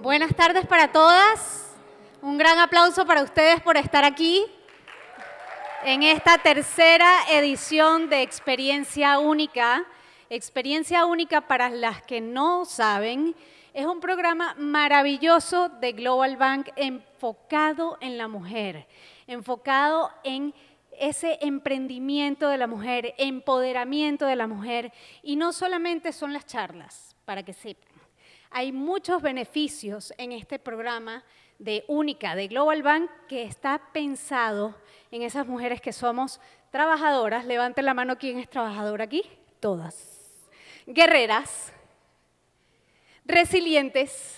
Buenas tardes para todas. Un gran aplauso para ustedes por estar aquí en esta tercera edición de Experiencia Única. Experiencia Única, para las que no saben, es un programa maravilloso de Global Bank enfocado en la mujer, enfocado en ese emprendimiento de la mujer, empoderamiento de la mujer. Y no solamente son las charlas, para que sepan. Hay muchos beneficios en este programa de Única, de Global Bank, que está pensado en esas mujeres que somos trabajadoras. Levanten la mano, ¿quién es trabajadora aquí? Todas. Guerreras, resilientes,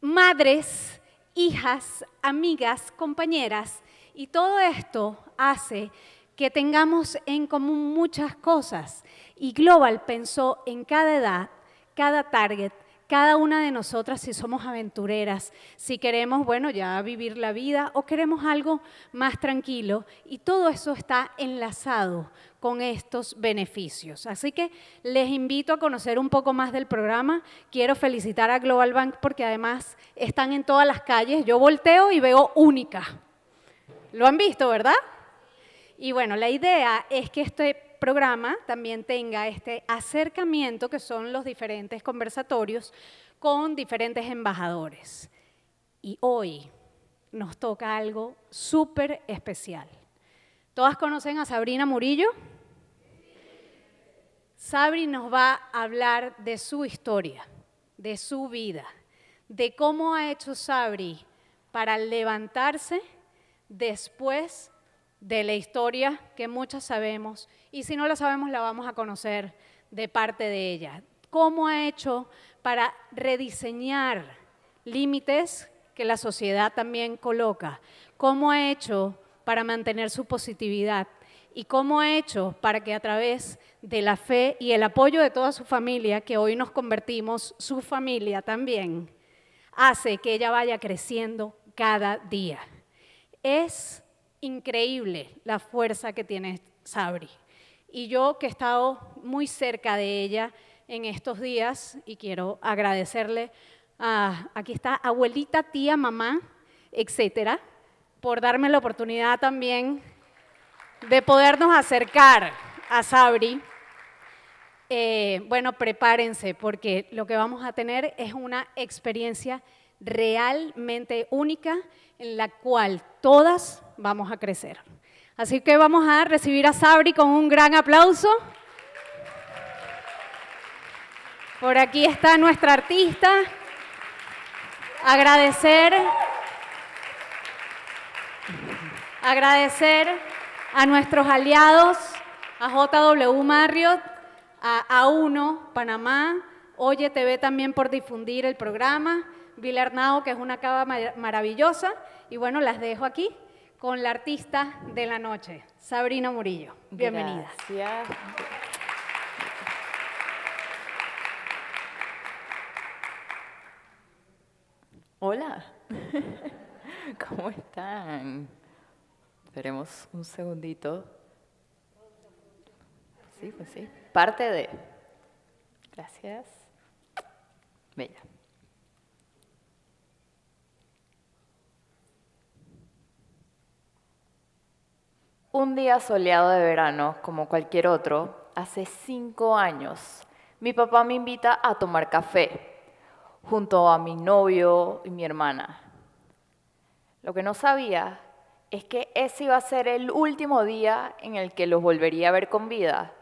madres, hijas, amigas, compañeras. Y todo esto hace que tengamos en común muchas cosas. Y Global pensó en cada edad cada target, cada una de nosotras si somos aventureras, si queremos, bueno, ya vivir la vida o queremos algo más tranquilo. Y todo eso está enlazado con estos beneficios. Así que les invito a conocer un poco más del programa. Quiero felicitar a Global Bank porque además están en todas las calles. Yo volteo y veo única. Lo han visto, ¿verdad? Y bueno, la idea es que este programa también tenga este acercamiento que son los diferentes conversatorios con diferentes embajadores. Y hoy nos toca algo súper especial. ¿Todas conocen a Sabrina Murillo? Sabri nos va a hablar de su historia, de su vida, de cómo ha hecho Sabri para levantarse después de la historia que muchas sabemos y si no la sabemos la vamos a conocer de parte de ella. ¿Cómo ha hecho para rediseñar límites que la sociedad también coloca? ¿Cómo ha hecho para mantener su positividad? ¿Y cómo ha hecho para que a través de la fe y el apoyo de toda su familia, que hoy nos convertimos su familia también, hace que ella vaya creciendo cada día? Es increíble la fuerza que tiene Sabri y yo que he estado muy cerca de ella en estos días y quiero agradecerle a, aquí está, abuelita, tía, mamá, etcétera, por darme la oportunidad también de podernos acercar a Sabri. Eh, bueno, prepárense porque lo que vamos a tener es una experiencia realmente única en la cual todas vamos a crecer. Así que vamos a recibir a Sabri con un gran aplauso. Por aquí está nuestra artista. Agradecer, agradecer a nuestros aliados, a JW Marriott, a A1 Panamá, Oye TV también por difundir el programa, Bill que es una cava maravillosa, y bueno, las dejo aquí con la artista de la noche, Sabrina Murillo. Bienvenida. Hola, ¿cómo están? Esperemos un segundito. Sí, pues sí. Parte de. Gracias. Bella. Un día soleado de verano, como cualquier otro, hace cinco años, mi papá me invita a tomar café junto a mi novio y mi hermana. Lo que no sabía es que ese iba a ser el último día en el que los volvería a ver con vida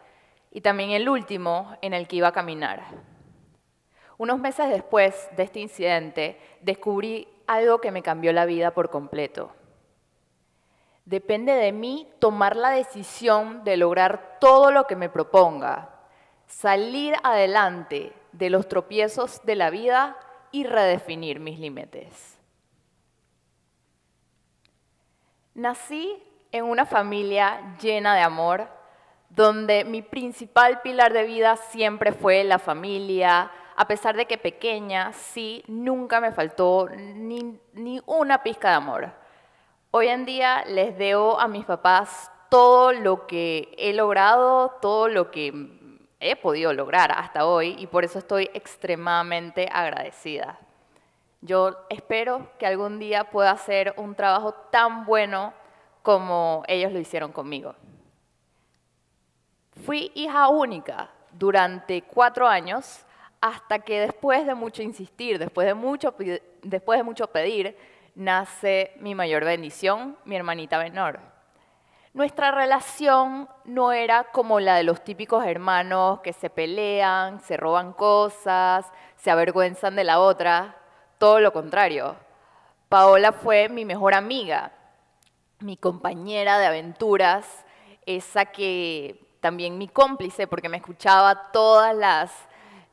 y también el último en el que iba a caminar. Unos meses después de este incidente, descubrí algo que me cambió la vida por completo. Depende de mí tomar la decisión de lograr todo lo que me proponga, salir adelante de los tropiezos de la vida y redefinir mis límites. Nací en una familia llena de amor, donde mi principal pilar de vida siempre fue la familia, a pesar de que pequeña, sí, nunca me faltó ni, una pizca de amor. Hoy en día les debo a mis papás todo lo que he logrado, todo lo que he podido lograr hasta hoy y por eso estoy extremadamente agradecida. Yo espero que algún día pueda hacer un trabajo tan bueno como ellos lo hicieron conmigo. Fui hija única durante cuatro años hasta que después de mucho insistir, después de mucho, después de mucho pedir, nace mi mayor bendición, mi hermanita menor. Nuestra relación no era como la de los típicos hermanos que se pelean, se roban cosas, se avergüenzan de la otra, todo lo contrario. Paola fue mi mejor amiga, mi compañera de aventuras, esa que también mi cómplice, porque me escuchaba todas las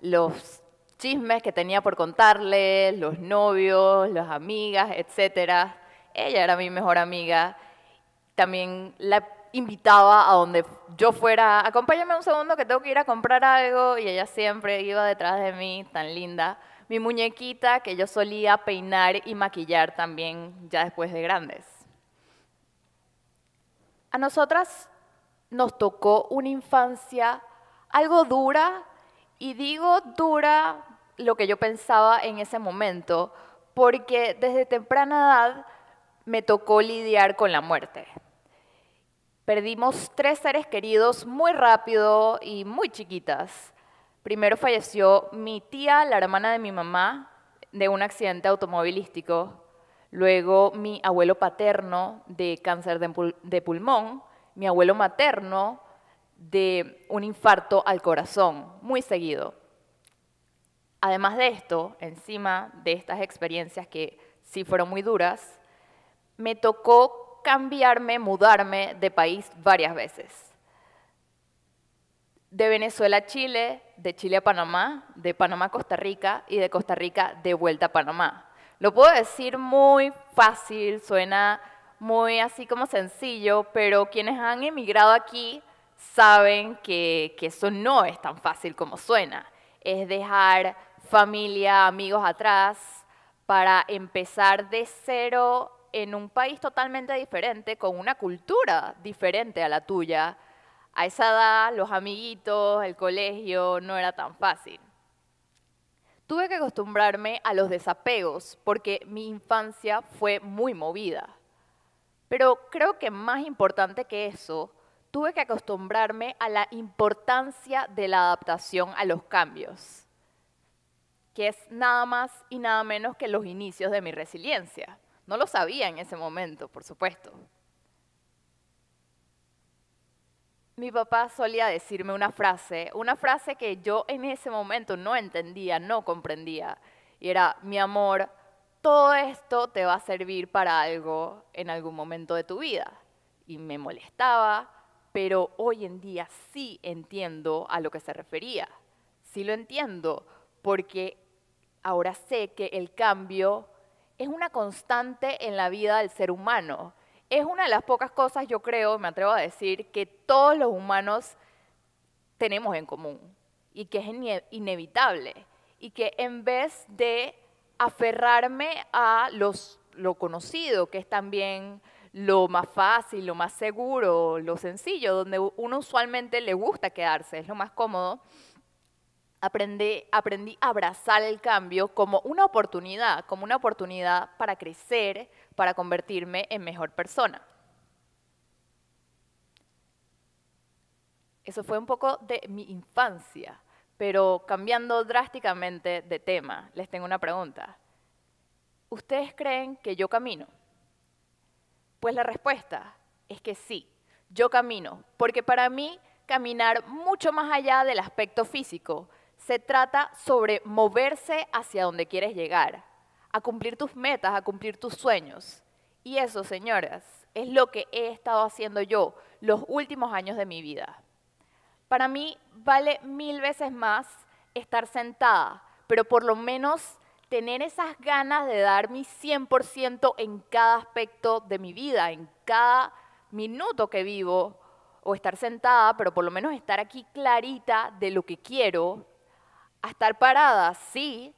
los chismes que tenía por contarle, los novios, las amigas, etcétera, Ella era mi mejor amiga. También la invitaba a donde yo fuera, acompáñame un segundo que tengo que ir a comprar algo y ella siempre iba detrás de mí, tan linda. Mi muñequita que yo solía peinar y maquillar también ya después de grandes. A nosotras nos tocó una infancia algo dura, y digo dura lo que yo pensaba en ese momento, porque desde temprana edad me tocó lidiar con la muerte. Perdimos tres seres queridos muy rápido y muy chiquitas. Primero falleció mi tía, la hermana de mi mamá, de un accidente automovilístico. Luego mi abuelo paterno de cáncer de, pulmón. Mi abuelo materno de un infarto al corazón, muy seguido. Además de esto, encima de estas experiencias que sí fueron muy duras, me tocó cambiarme, mudarme de país varias veces. De Venezuela a Chile, de Chile a Panamá, de Panamá a Costa Rica y de Costa Rica de vuelta a Panamá. Lo puedo decir muy fácil, suena muy así como sencillo, pero quienes han emigrado aquí saben que, eso no es tan fácil como suena. Es dejar familia, amigos atrás para empezar de cero en un país totalmente diferente, con una cultura diferente a la tuya. A esa edad, los amiguitos, el colegio, no era tan fácil. Tuve que acostumbrarme a los desapegos porque mi infancia fue muy movida. Pero creo que más importante que eso tuve que acostumbrarme a la importancia de la adaptación a los cambios, que es nada más y nada menos que los inicios de mi resiliencia. No lo sabía en ese momento, por supuesto. Mi papá solía decirme una frase, una frase que yo en ese momento no entendía, no comprendía, y era, mi amor, todo esto te va a servir para algo en algún momento de tu vida. Y me molestaba, pero hoy en día sí entiendo a lo que se refería. Sí lo entiendo, porque ahora sé que el cambio es una constante en la vida del ser humano. Es una de las pocas cosas, yo creo, me atrevo a decir, que todos los humanos tenemos en común y que es inevitable y que en vez de aferrarme a lo conocido, que es también lo más fácil, lo más seguro, lo sencillo, donde uno usualmente le gusta quedarse, es lo más cómodo. Aprendí, a abrazar el cambio como una oportunidad, como una oportunidad para crecer, para convertirme en mejor persona. Eso fue un poco de mi infancia, pero cambiando drásticamente de tema, les tengo una pregunta. ¿Ustedes creen que yo camino? Pues la respuesta es que sí, yo camino, porque para mí caminar mucho más allá del aspecto físico, se trata sobre moverse hacia donde quieres llegar, a cumplir tus metas, a cumplir tus sueños. Y eso, señoras, es lo que he estado haciendo yo los últimos años de mi vida. Para mí vale mil veces más estar sentada, pero por lo menos tener esas ganas de dar mi 100% en cada aspecto de mi vida, en cada minuto que vivo, o estar sentada, pero por lo menos estar aquí clarita de lo que quiero, a estar parada, sí,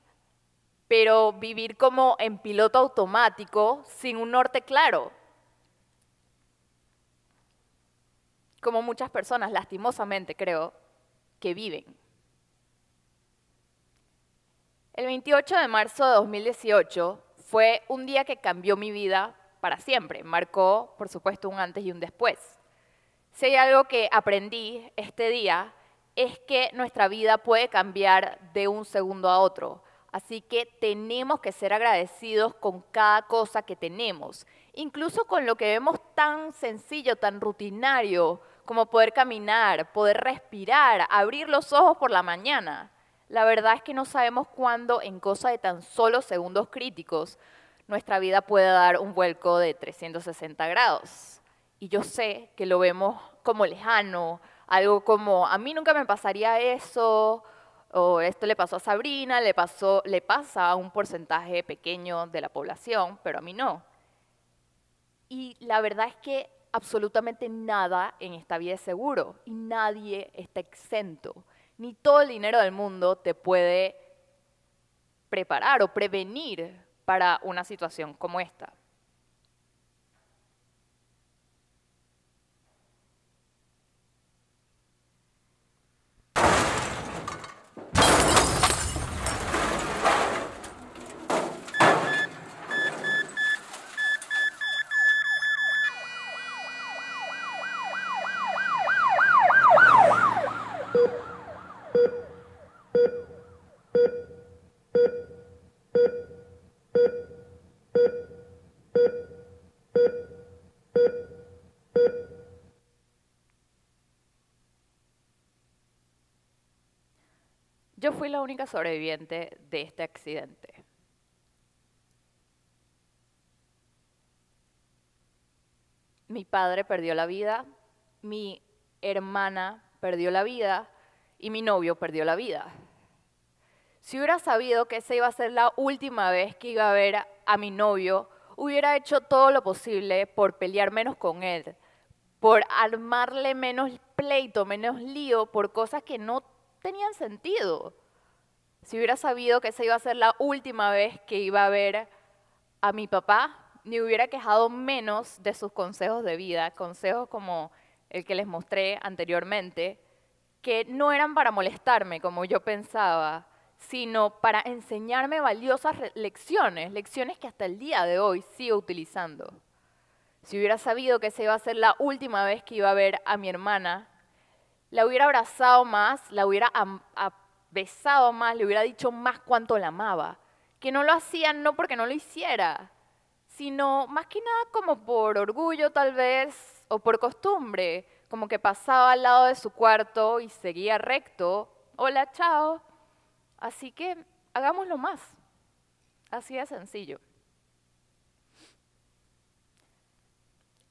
pero vivir como en piloto automático, sin un norte claro. Como muchas personas, lastimosamente creo, que viven. El 28 de marzo de 2018 fue un día que cambió mi vida para siempre. Marcó, por supuesto, un antes y un después. Si hay algo que aprendí este día es que nuestra vida puede cambiar de un segundo a otro. Así que tenemos que ser agradecidos con cada cosa que tenemos, incluso con lo que vemos tan sencillo, tan rutinario, como poder caminar, poder respirar, abrir los ojos por la mañana. La verdad es que no sabemos cuándo, en cosa de tan solo segundos críticos, nuestra vida puede dar un vuelco de 360 grados. Y yo sé que lo vemos como lejano, algo como, a mí nunca me pasaría eso, o esto le pasó a Sabrina, le, le pasa a un porcentaje pequeño de la población, pero a mí no. Y la verdad es que absolutamente nada en esta vida es seguro y nadie está exento ni todo el dinero del mundo te puede preparar o prevenir para una situación como esta. Yo fui la única sobreviviente de este accidente. Mi padre perdió la vida, mi hermana perdió la vida y mi novio perdió la vida. Si hubiera sabido que esa iba a ser la última vez que iba a ver a mi novio, hubiera hecho todo lo posible por pelear menos con él, por armarle menos pleito, menos lío, por cosas que no tenían sentido. Si hubiera sabido que esa iba a ser la última vez que iba a ver a mi papá, ni hubiera quejado menos de sus consejos de vida, consejos como el que les mostré anteriormente, que no eran para molestarme como yo pensaba, sino para enseñarme valiosas lecciones, lecciones que hasta el día de hoy sigo utilizando. Si hubiera sabido que esa iba a ser la última vez que iba a ver a mi hermana, la hubiera abrazado más, la hubiera besado más, le hubiera dicho más cuánto la amaba. Que no lo hacía no porque no lo hiciera, sino más que nada como por orgullo tal vez o por costumbre, como que pasaba al lado de su cuarto y seguía recto, hola, chao. Así que hagámoslo más. Así de sencillo.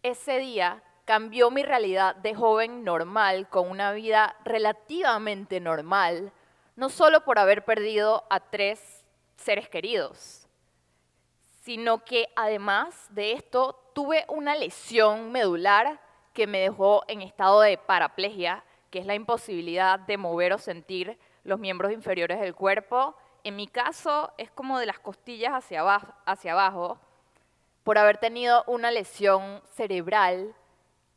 Ese día cambió mi realidad de joven normal con una vida relativamente normal, no solo por haber perdido a tres seres queridos, sino que además de esto tuve una lesión medular que me dejó en estado de paraplegia, que es la imposibilidad de mover o sentir los miembros inferiores del cuerpo. En mi caso es como de las costillas hacia abajo, hacia abajo por haber tenido una lesión cerebral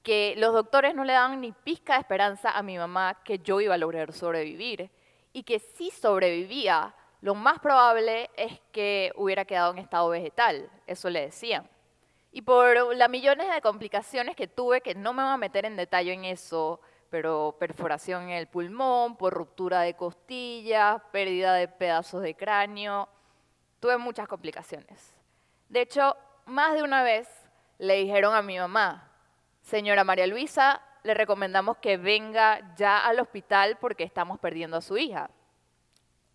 que los doctores no le daban ni pizca de esperanza a mi mamá que yo iba a lograr sobrevivir y que si sobrevivía, lo más probable es que hubiera quedado en estado vegetal, eso le decían. Y por las millones de complicaciones que tuve, que no me voy a meter en detalle en eso, pero perforación en el pulmón, por ruptura de costillas, pérdida de pedazos de cráneo, tuve muchas complicaciones. De hecho, más de una vez le dijeron a mi mamá, Señora María Luisa, le recomendamos que venga ya al hospital porque estamos perdiendo a su hija.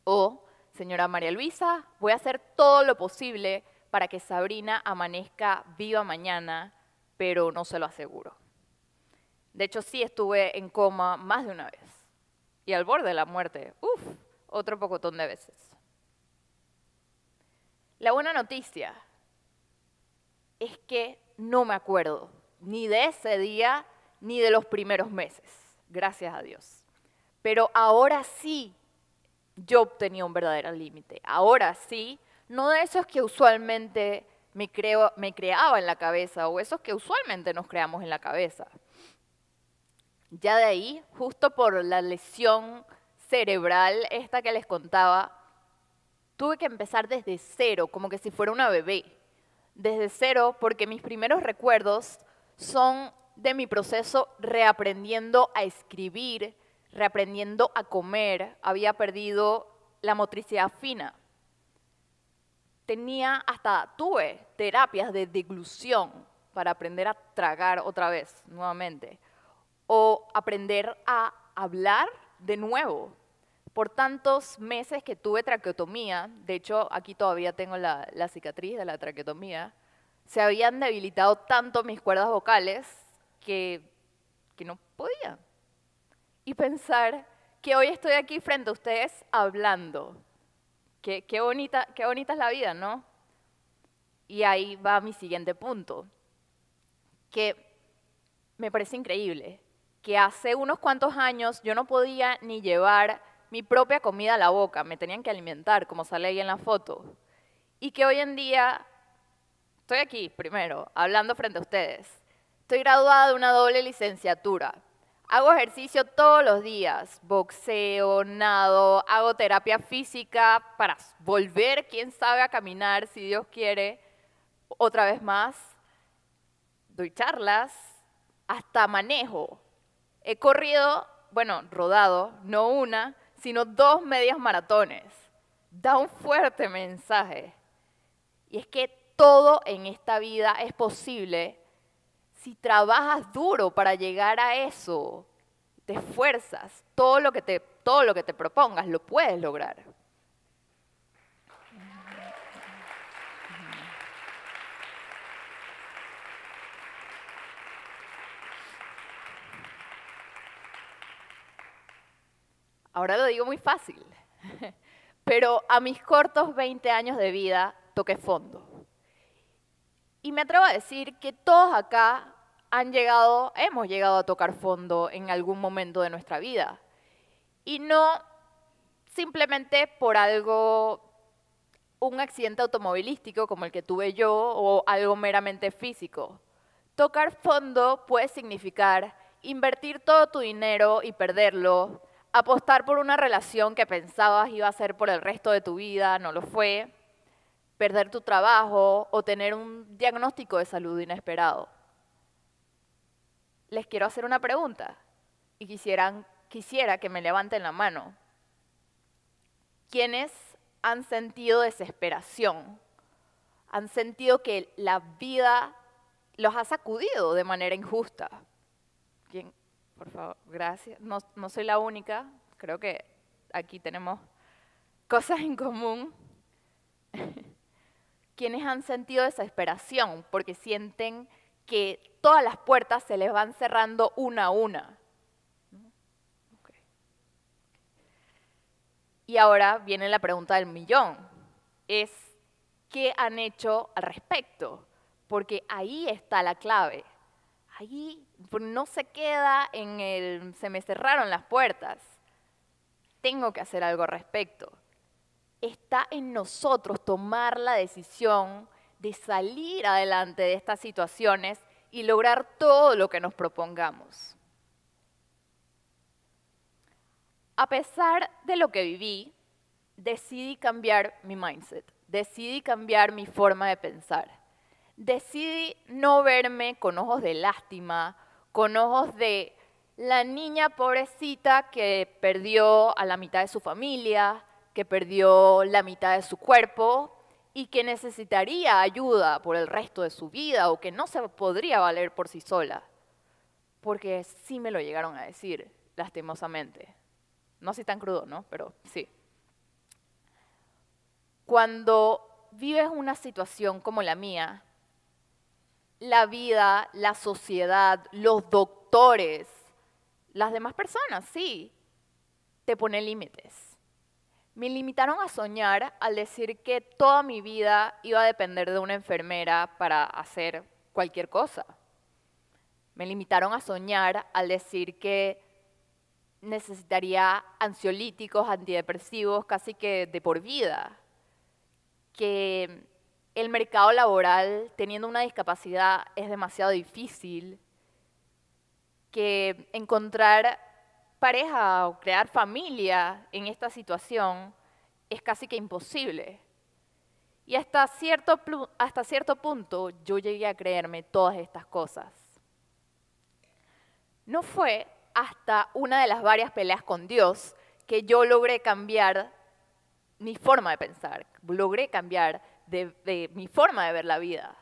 O, señora María Luisa, voy a hacer todo lo posible para que Sabrina amanezca viva mañana, pero no se lo aseguro. De hecho, sí estuve en coma más de una vez. Y al borde de la muerte, uff, otro pocotón de veces. La buena noticia es que no me acuerdo ni de ese día, ni de los primeros meses, gracias a Dios. Pero ahora sí, yo obtenía un verdadero límite. Ahora sí, no de esos que usualmente me, me creaba en la cabeza o esos que usualmente nos creamos en la cabeza. Ya de ahí, justo por la lesión cerebral esta que les contaba, tuve que empezar desde cero, como que si fuera una bebé. Desde cero, porque mis primeros recuerdos son de mi proceso reaprendiendo a escribir, reaprendiendo a comer, había perdido la motricidad fina. Tenía hasta, tuve terapias de deglución para aprender a tragar otra vez, nuevamente, o aprender a hablar de nuevo. Por tantos meses que tuve traqueotomía, de hecho aquí todavía tengo la, la cicatriz de la traqueotomía, se habían debilitado tanto mis cuerdas vocales que, que no podía. Y pensar que hoy estoy aquí frente a ustedes hablando. Qué, qué, bonita, qué bonita es la vida, ¿no? Y ahí va mi siguiente punto, que me parece increíble, que hace unos cuantos años yo no podía ni llevar mi propia comida a la boca, me tenían que alimentar, como sale ahí en la foto, y que hoy en día Estoy aquí, primero, hablando frente a ustedes. Estoy graduada de una doble licenciatura. Hago ejercicio todos los días, boxeo, nado, hago terapia física para volver, quién sabe, a caminar, si Dios quiere, otra vez más. Doy charlas, hasta manejo. He corrido, bueno, rodado, no una, sino dos medias maratones. Da un fuerte mensaje. Y es que todo en esta vida es posible si trabajas duro para llegar a eso, te esfuerzas, todo lo que te, todo lo que te propongas lo puedes lograr. Ahora lo digo muy fácil, pero a mis cortos 20 años de vida toqué fondo. Y me atrevo a decir que todos acá han llegado, hemos llegado a tocar fondo en algún momento de nuestra vida. Y no simplemente por algo, un accidente automovilístico como el que tuve yo o algo meramente físico. Tocar fondo puede significar invertir todo tu dinero y perderlo, apostar por una relación que pensabas iba a ser por el resto de tu vida, no lo fue, perder tu trabajo o tener un diagnóstico de salud inesperado. Les quiero hacer una pregunta y quisiera que me levanten la mano. ¿Quiénes han sentido desesperación? ¿Han sentido que la vida los ha sacudido de manera injusta? ¿Quién? Por favor, gracias. No, no soy la única, creo que aquí tenemos cosas en común. quienes han sentido desesperación porque sienten que todas las puertas se les van cerrando una a una. Y ahora viene la pregunta del millón. Es, ¿qué han hecho al respecto? Porque ahí está la clave. Ahí no se queda en el, se me cerraron las puertas. Tengo que hacer algo al respecto está en nosotros tomar la decisión de salir adelante de estas situaciones y lograr todo lo que nos propongamos. A pesar de lo que viví, decidí cambiar mi mindset, decidí cambiar mi forma de pensar, decidí no verme con ojos de lástima, con ojos de la niña pobrecita que perdió a la mitad de su familia, que perdió la mitad de su cuerpo y que necesitaría ayuda por el resto de su vida o que no se podría valer por sí sola. Porque sí me lo llegaron a decir, lastimosamente. No así tan crudo, ¿no? Pero sí. Cuando vives una situación como la mía, la vida, la sociedad, los doctores, las demás personas, sí, te ponen límites me limitaron a soñar al decir que toda mi vida iba a depender de una enfermera para hacer cualquier cosa. Me limitaron a soñar al decir que necesitaría ansiolíticos, antidepresivos, casi que de por vida. Que el mercado laboral, teniendo una discapacidad, es demasiado difícil. Que encontrar pareja o crear familia en esta situación es casi que imposible. Y hasta cierto, hasta cierto punto yo llegué a creerme todas estas cosas. No fue hasta una de las varias peleas con Dios que yo logré cambiar mi forma de pensar, logré cambiar mi forma de ver la vida.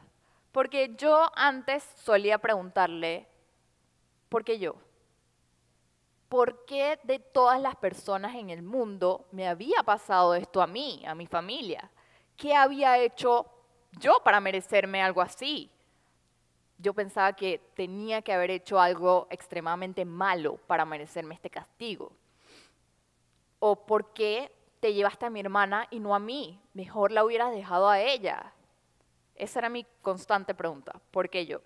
Porque yo antes solía preguntarle, ¿por qué yo? ¿por qué de todas las personas en el mundo me había pasado esto a mí, a mi familia? ¿Qué había hecho yo para merecerme algo así? Yo pensaba que tenía que haber hecho algo extremadamente malo para merecerme este castigo. ¿O por qué te llevaste a mi hermana y no a mí? Mejor la hubieras dejado a ella. Esa era mi constante pregunta, ¿por qué yo?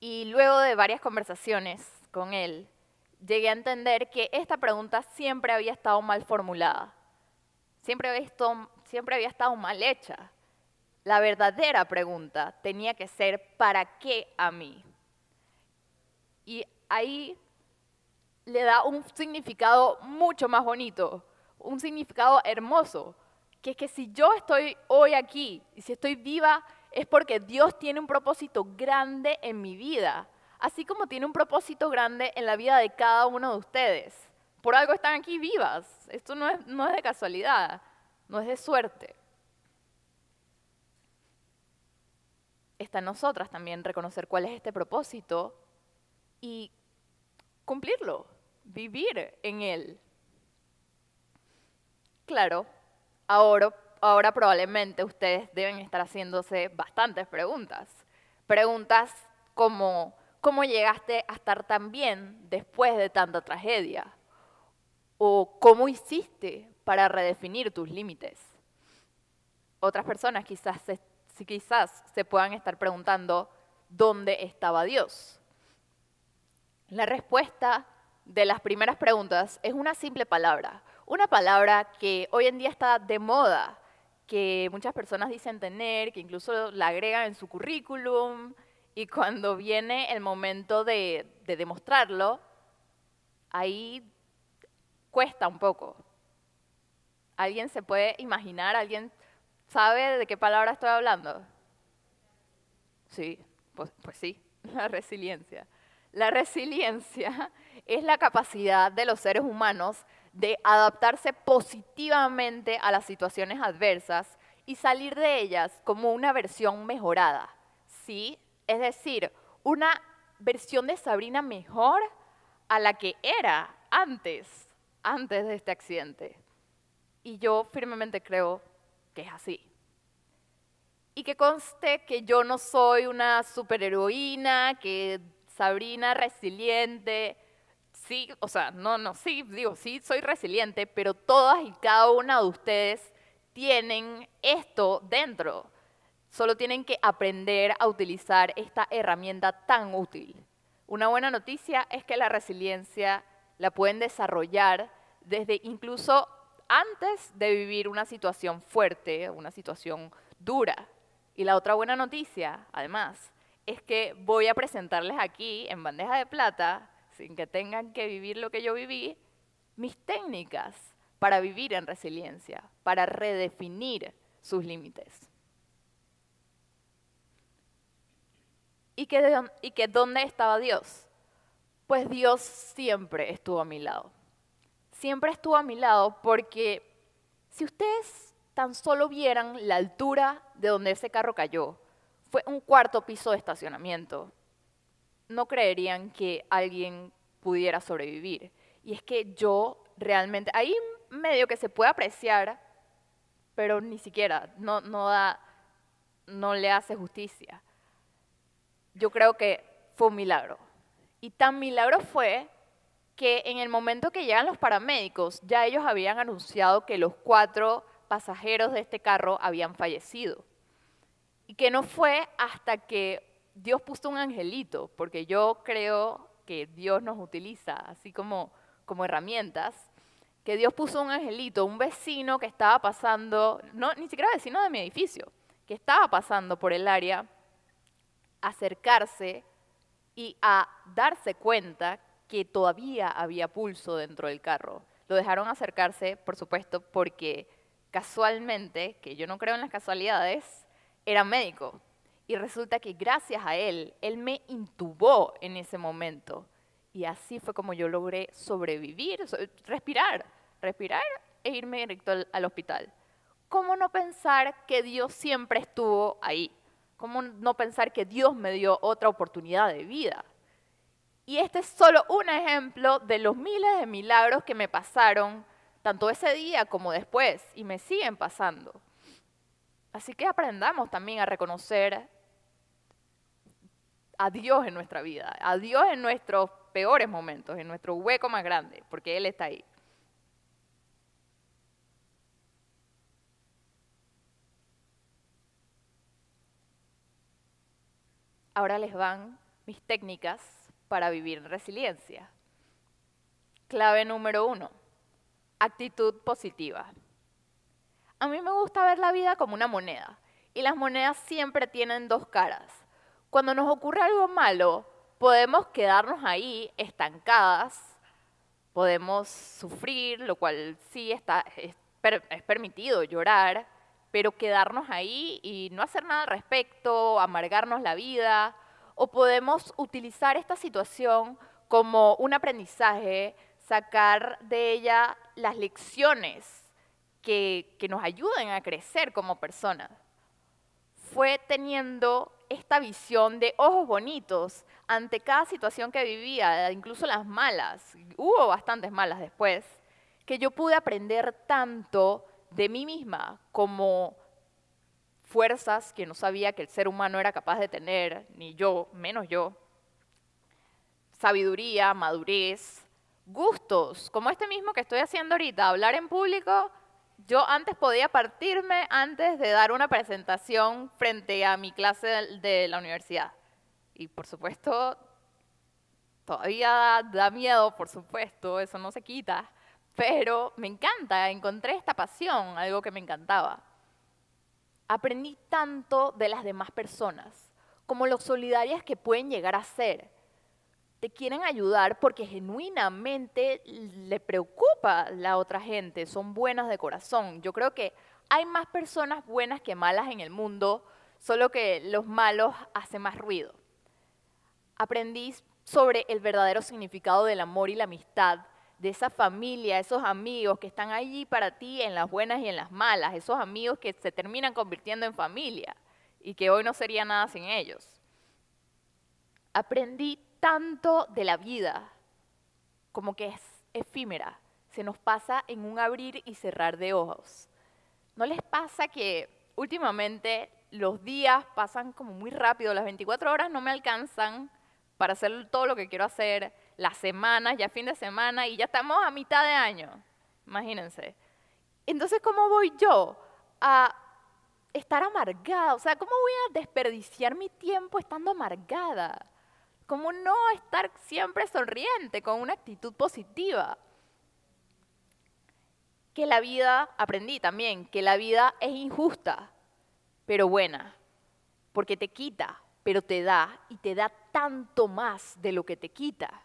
Y luego de varias conversaciones con él, llegué a entender que esta pregunta siempre había estado mal formulada, siempre había estado, siempre había estado mal hecha. La verdadera pregunta tenía que ser, ¿para qué a mí? Y ahí le da un significado mucho más bonito, un significado hermoso, que es que si yo estoy hoy aquí y si estoy viva es porque Dios tiene un propósito grande en mi vida así como tiene un propósito grande en la vida de cada uno de ustedes. Por algo están aquí vivas. Esto no es, de casualidad, no es de suerte. Está en nosotras también reconocer cuál es este propósito y cumplirlo, vivir en él. Claro, ahora, ahora probablemente ustedes deben estar haciéndose bastantes preguntas. Preguntas como, cómo llegaste a estar tan bien después de tanta tragedia? ¿O cómo hiciste para redefinir tus límites? Otras personas quizás se, quizás se puedan estar preguntando, ¿dónde estaba Dios? La respuesta de las primeras preguntas es una simple palabra, una palabra que hoy en día está de moda, que muchas personas dicen tener, que incluso la agregan en su currículum, y cuando viene el momento de, demostrarlo, ahí cuesta un poco. ¿Alguien se puede imaginar? ¿Alguien sabe de qué palabra estoy hablando? Sí, pues, pues, sí, la resiliencia. La resiliencia es la capacidad de los seres humanos de adaptarse positivamente a las situaciones adversas y salir de ellas como una versión mejorada. Sí, es decir, una versión de Sabrina mejor a la que era antes, antes de este accidente. Y yo firmemente creo que es así. Y que conste que yo no soy una superheroína, que Sabrina resiliente, sí, o sea, no, no, sí, digo, sí, soy resiliente, pero todas y cada una de ustedes tienen esto dentro. Solo tienen que aprender a utilizar esta herramienta tan útil. Una buena noticia es que la resiliencia la pueden desarrollar desde incluso antes de vivir una situación fuerte, una situación dura. Y la otra buena noticia, además, es que voy a presentarles aquí en bandeja de plata, sin que tengan que vivir lo que yo viví, mis técnicas para vivir en resiliencia, para redefinir sus límites. ¿Y que, dónde estaba Dios? Pues Dios siempre estuvo a mi lado. Siempre estuvo a mi lado porque si ustedes tan solo vieran la altura de donde ese carro cayó, fue un cuarto piso de estacionamiento, no creerían que alguien pudiera sobrevivir. Y es que yo realmente, ahí medio que se puede apreciar, pero ni siquiera, no le hace justicia yo creo que fue un milagro. Y tan milagro fue que en el momento que llegan los paramédicos, ya ellos habían anunciado que los cuatro pasajeros de este carro habían fallecido. Y que no fue hasta que Dios puso un angelito, porque yo creo que Dios nos utiliza así como, como herramientas, que Dios puso un angelito, un vecino que estaba pasando, no, ni siquiera vecino de mi edificio, que estaba pasando por el área acercarse y a darse cuenta que todavía había pulso dentro del carro. Lo dejaron acercarse, por supuesto, porque casualmente, que yo no creo en las casualidades, era médico. Y resulta que gracias a él, él me intubó en ese momento. Y así fue como yo logré sobrevivir, respirar, respirar e irme directo al, hospital. ¿Cómo no pensar que Dios siempre estuvo ahí? ¿Cómo no pensar que Dios me dio otra oportunidad de vida? Y este es solo un ejemplo de los miles de milagros que me pasaron tanto ese día como después y me siguen pasando. Así que aprendamos también a reconocer a Dios en nuestra vida, a Dios en nuestros peores momentos, en nuestro hueco más grande, porque Él está ahí. Ahora les van mis técnicas para vivir en resiliencia. Clave número uno, actitud positiva. A mí me gusta ver la vida como una moneda y las monedas siempre tienen dos caras. Cuando nos ocurre algo malo, podemos quedarnos ahí estancadas, podemos sufrir, lo cual sí está, es permitido llorar, pero quedarnos ahí y no hacer nada al respecto, amargarnos la vida, o podemos utilizar esta situación como un aprendizaje, sacar de ella las lecciones que, nos ayuden a crecer como personas. Fue teniendo esta visión de ojos bonitos ante cada situación que vivía, incluso las malas, hubo bastantes malas después, que yo pude aprender tanto de mí misma como fuerzas que no sabía que el ser humano era capaz de tener, ni yo, menos yo, sabiduría, madurez, gustos, como este mismo que estoy haciendo ahorita, hablar en público, yo antes podía partirme antes de dar una presentación frente a mi clase de la universidad. Y por supuesto, todavía da, miedo, por supuesto, eso no se quita pero me encanta, encontré esta pasión, algo que me encantaba. Aprendí tanto de las demás personas, como lo solidarias que pueden llegar a ser. Te quieren ayudar porque genuinamente le preocupa la otra gente, son buenas de corazón. Yo creo que hay más personas buenas que malas en el mundo, solo que los malos hacen más ruido. Aprendí sobre el verdadero significado del amor y la amistad de esa familia, esos amigos que están allí para ti en las buenas y en las malas, esos amigos que se terminan convirtiendo en familia y que hoy no sería nada sin ellos. Aprendí tanto de la vida, como que es efímera, se nos pasa en un abrir y cerrar de ojos. ¿No les pasa que últimamente los días pasan como muy rápido, las 24 horas no me alcanzan para hacer todo lo que quiero hacer? las semanas, ya fin de semana y ya estamos a mitad de año, imagínense. Entonces, ¿cómo voy yo a estar amargada? O sea, ¿cómo voy a desperdiciar mi tiempo estando amargada? ¿Cómo no estar siempre sonriente, con una actitud positiva? Que la vida, aprendí también, que la vida es injusta, pero buena, porque te quita, pero te da, y te da tanto más de lo que te quita.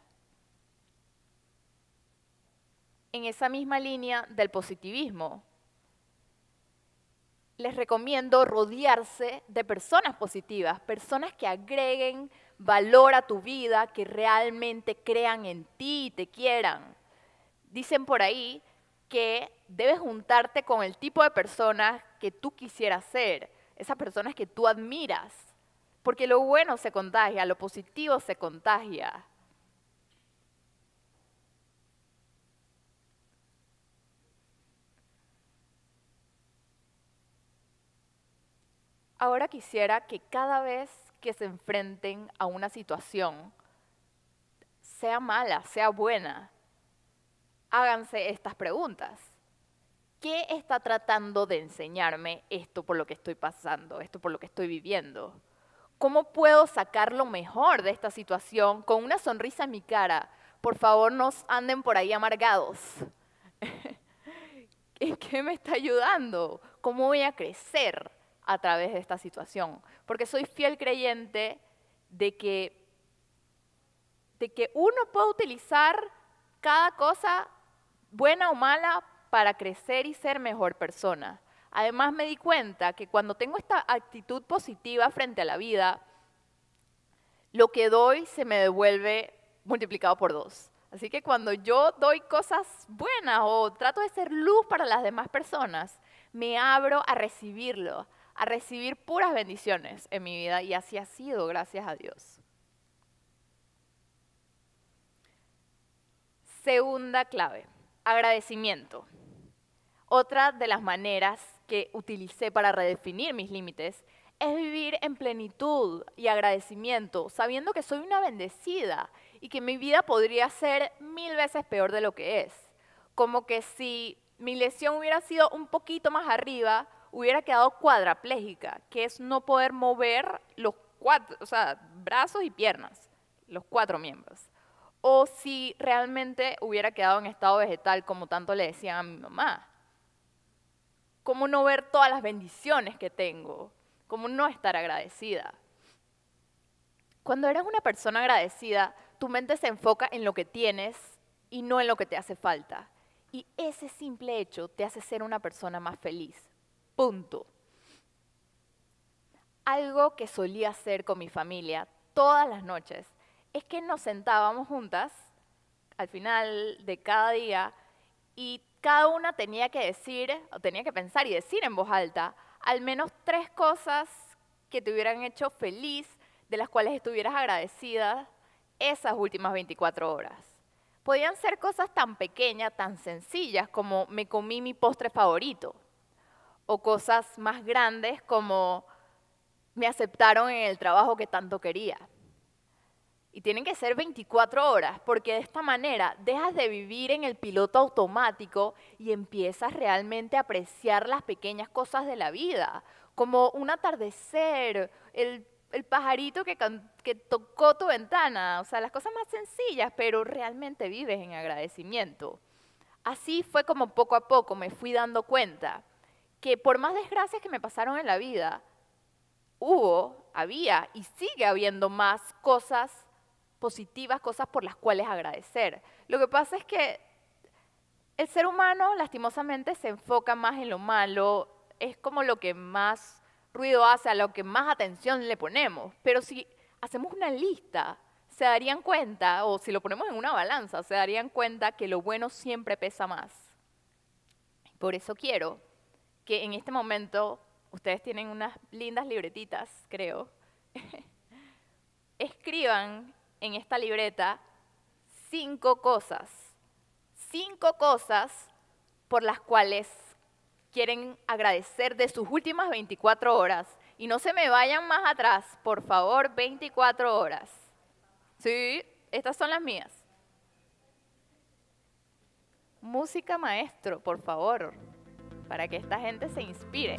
en esa misma línea del positivismo. Les recomiendo rodearse de personas positivas, personas que agreguen valor a tu vida, que realmente crean en ti y te quieran. Dicen por ahí que debes juntarte con el tipo de personas que tú quisieras ser, esas personas que tú admiras, porque lo bueno se contagia, lo positivo se contagia. Ahora quisiera que cada vez que se enfrenten a una situación, sea mala, sea buena, háganse estas preguntas. ¿Qué está tratando de enseñarme esto por lo que estoy pasando, esto por lo que estoy viviendo? ¿Cómo puedo sacar lo mejor de esta situación con una sonrisa en mi cara? Por favor, no anden por ahí amargados. qué me está ayudando? ¿Cómo voy a crecer? a través de esta situación. Porque soy fiel creyente de que, de que uno puede utilizar cada cosa, buena o mala, para crecer y ser mejor persona. Además me di cuenta que cuando tengo esta actitud positiva frente a la vida, lo que doy se me devuelve multiplicado por dos. Así que cuando yo doy cosas buenas o trato de ser luz para las demás personas, me abro a recibirlo, a recibir puras bendiciones en mi vida y así ha sido, gracias a Dios. Segunda clave, agradecimiento. Otra de las maneras que utilicé para redefinir mis límites es vivir en plenitud y agradecimiento, sabiendo que soy una bendecida y que mi vida podría ser mil veces peor de lo que es. Como que si mi lesión hubiera sido un poquito más arriba, hubiera quedado cuadraplégica, que es no poder mover los cuatro, o sea, brazos y piernas, los cuatro miembros. O si realmente hubiera quedado en estado vegetal, como tanto le decían a mi mamá. ¿Cómo no ver todas las bendiciones que tengo? ¿Cómo no estar agradecida? Cuando eres una persona agradecida, tu mente se enfoca en lo que tienes y no en lo que te hace falta. Y ese simple hecho te hace ser una persona más feliz, Punto. Algo que solía hacer con mi familia todas las noches es que nos sentábamos juntas al final de cada día y cada una tenía que decir, o tenía que pensar y decir en voz alta, al menos tres cosas que te hubieran hecho feliz, de las cuales estuvieras agradecida esas últimas 24 horas. Podían ser cosas tan pequeñas, tan sencillas como me comí mi postre favorito, o cosas más grandes como me aceptaron en el trabajo que tanto quería. Y tienen que ser 24 horas, porque de esta manera dejas de vivir en el piloto automático y empiezas realmente a apreciar las pequeñas cosas de la vida, como un atardecer, el, pajarito que, que tocó tu ventana, o sea, las cosas más sencillas, pero realmente vives en agradecimiento. Así fue como poco a poco me fui dando cuenta que por más desgracias que me pasaron en la vida, hubo, había y sigue habiendo más cosas positivas, cosas por las cuales agradecer. Lo que pasa es que el ser humano lastimosamente se enfoca más en lo malo, es como lo que más ruido hace, a lo que más atención le ponemos. Pero si hacemos una lista, se darían cuenta, o si lo ponemos en una balanza, se darían cuenta que lo bueno siempre pesa más. Por eso quiero que en este momento ustedes tienen unas lindas libretitas, creo. Escriban en esta libreta cinco cosas, cinco cosas por las cuales quieren agradecer de sus últimas 24 horas. Y no se me vayan más atrás, por favor, 24 horas. Sí, estas son las mías. Música maestro, por favor para que esta gente se inspire.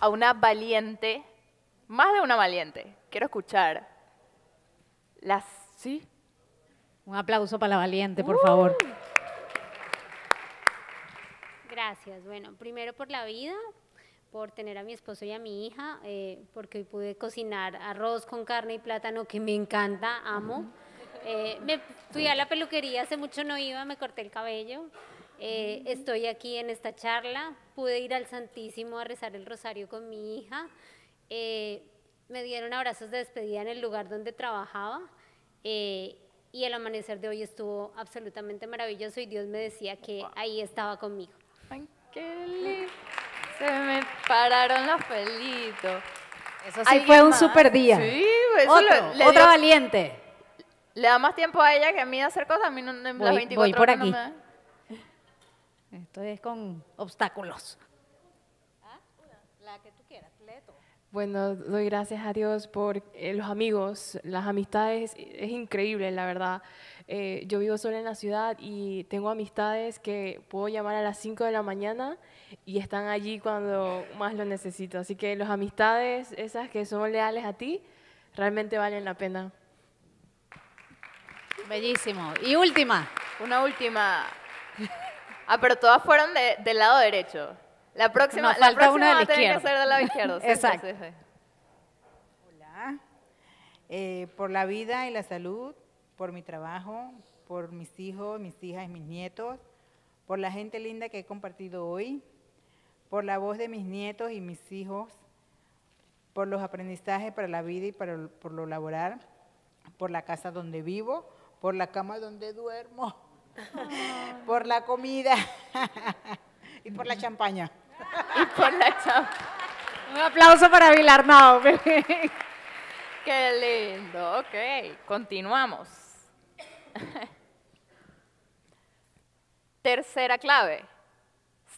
a una valiente, más de una valiente, quiero escuchar las... ¿Sí? Un aplauso para la valiente, por uh. favor. Gracias. Bueno, primero por la vida, por tener a mi esposo y a mi hija, eh, porque hoy pude cocinar arroz con carne y plátano, que me encanta, amo. Eh, me fui a la peluquería, hace mucho no iba, me corté el cabello. Eh, mm. estoy aquí en esta charla, pude ir al Santísimo a rezar el rosario con mi hija, eh, me dieron abrazos de despedida en el lugar donde trabajaba eh, y el amanecer de hoy estuvo absolutamente maravilloso y Dios me decía que ahí estaba conmigo. Se me pararon los pelitos. Eso sí fue un super día. Sí, pues otra valiente. Le da más tiempo a ella que a mí de hacer cosas. A mí no, voy, 24 voy por aquí. Esto es con obstáculos. Ah, la que tú quieras, Bueno, doy gracias a Dios por eh, los amigos, las amistades, es increíble, la verdad. Eh, yo vivo sola en la ciudad y tengo amistades que puedo llamar a las 5 de la mañana y están allí cuando más lo necesito. Así que las amistades, esas que son leales a ti, realmente valen la pena. Bellísimo. Y última. Una última. Ah, pero todas fueron del lado derecho. La próxima, falta una va a que ser del lado izquierdo. Exacto. Hola. Eh, por la vida y la salud, por mi trabajo, por mis hijos, mis hijas y mis nietos, por la gente linda que he compartido hoy, por la voz de mis nietos y mis hijos, por los aprendizajes para la vida y para, por lo laboral, por la casa donde vivo, por la cama donde duermo por la comida y por la champaña. y por la champaña. Un aplauso para Vilar no, Qué lindo, ok. Continuamos. Tercera clave,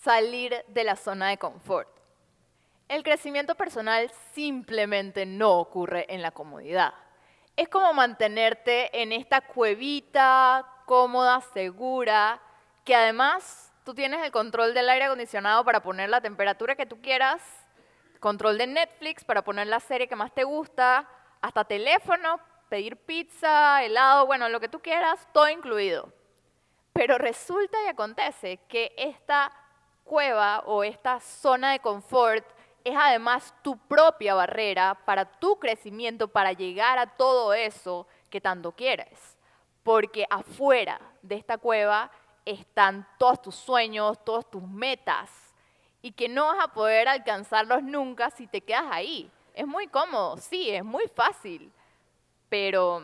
salir de la zona de confort. El crecimiento personal simplemente no ocurre en la comodidad. Es como mantenerte en esta cuevita cómoda, segura, que además tú tienes el control del aire acondicionado para poner la temperatura que tú quieras, control de Netflix para poner la serie que más te gusta, hasta teléfono, pedir pizza, helado, bueno, lo que tú quieras, todo incluido. Pero resulta y acontece que esta cueva o esta zona de confort es además tu propia barrera para tu crecimiento, para llegar a todo eso que tanto quieres porque afuera de esta cueva están todos tus sueños, todas tus metas, y que no vas a poder alcanzarlos nunca si te quedas ahí. Es muy cómodo, sí, es muy fácil, pero,